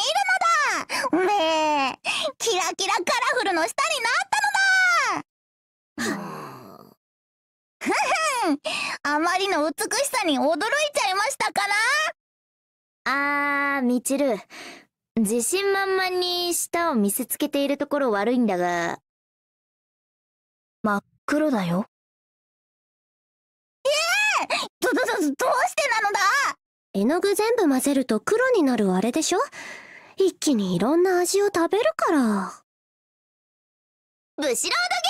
るのだめえ、キラキラカラフルの下になったのだふふん、あまりの美しさに驚いちゃいましたかなあー、みちる。自信満々に舌を見せつけているところ悪いんだが、真っ黒だよ。ええー、ど、ど、ど、どうしてなのだ絵の具全部混ぜると黒になるあれでしょ一気にいろんな味を食べるからブシロードゲ